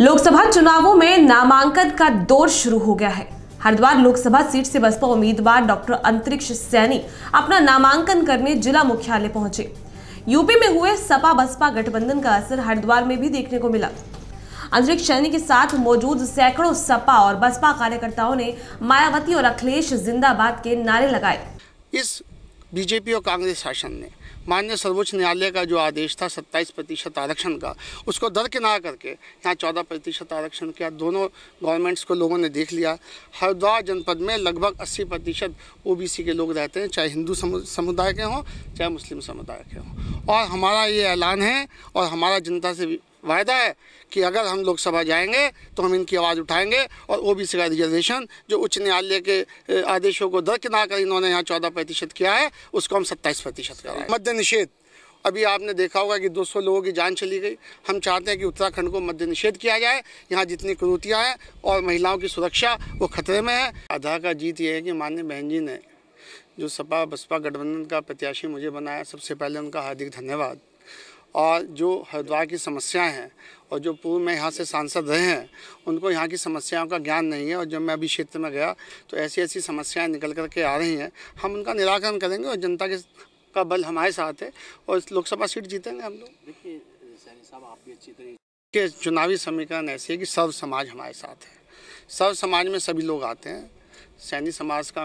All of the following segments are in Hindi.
लोकसभा चुनावों में नामांकन का दौर शुरू हो गया है हरिद्वार लोकसभा सीट से बसपा उम्मीदवार डॉक्टर अंतरिक्ष सैनी अपना नामांकन करने जिला मुख्यालय पहुंचे यूपी में हुए सपा बसपा गठबंधन का असर हरिद्वार में भी देखने को मिला अंतरिक्ष सैनी के साथ मौजूद सैकड़ों सपा और बसपा कार्यकर्ताओं ने मायावती और अखिलेश जिंदाबाद के नारे लगाए इस बीजेपी और कांग्रेस शासन ने माननीय सर्वोच्च न्यायालय का जो आदेश था 27 प्रतिशत आरक्षण का उसको दरकिनार करके यहाँ 14 प्रतिशत आरक्षण किया दोनों गवर्नमेंट्स को लोगों ने देख लिया हरिद्वार जनपद में लगभग 80 प्रतिशत ओ के लोग रहते हैं चाहे हिंदू समुदाय के हों चाहे मुस्लिम समुदाय के हों और हमारा ये ऐलान है और हमारा जनता से वायदा है कि अगर हम लोकसभा जाएंगे तो हम इनकी आवाज़ उठाएंगे और ओ बी सी रिजर्वेशन जो उच्च न्यायालय के आदेशों को दरकिनार कर इन्होंने यहाँ चौदह प्रतिशत किया है उसको हम सत्ताईस प्रतिशत कराएं मध्य निषेध अभी आपने देखा होगा कि 200 लोगों की जान चली गई हम चाहते हैं कि उत्तराखंड को मद्य निषेध किया जाए यहाँ जितनी क्रूतियाँ हैं और महिलाओं की सुरक्षा वो खतरे में है आधा का जीत ये है कि मान्य बहन जी ने जो सपा बसपा गठबंधन का प्रत्याशी मुझे बनाया सबसे पहले उनका हार्दिक धन्यवाद और जो हरिद्वार की समस्याएं हैं और जो पूर्व में यहाँ से सांसद रहे हैं उनको यहाँ की समस्याओं का ज्ञान नहीं है और जब मैं अभी क्षेत्र में गया तो ऐसी ऐसी समस्याएं निकल कर के आ रही हैं हम उनका निराकरण करेंगे और जनता के का बल हमारे साथ है और लोकसभा सीट जीतेंगे हम लोग देखिए साहब अच्छी चुनावी समीकरण ऐसे है कि सर्व समाज हमारे साथ है सर्व समाज में सभी लोग आते हैं सैनी समाज का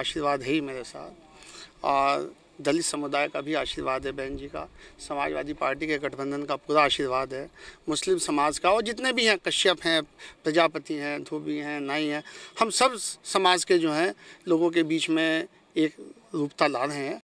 आशीर्वाद है ही मेरे साथ और दलित समुदाय का भी आशीर्वाद है बहन जी का समाजवादी पार्टी के गठबंधन का पूरा आशीर्वाद है मुस्लिम समाज का और जितने भी हैं कश्यप हैं प्रजापति हैं धोबी हैं नाई हैं हम सब समाज के जो हैं लोगों के बीच में एक रूपता ला रहे हैं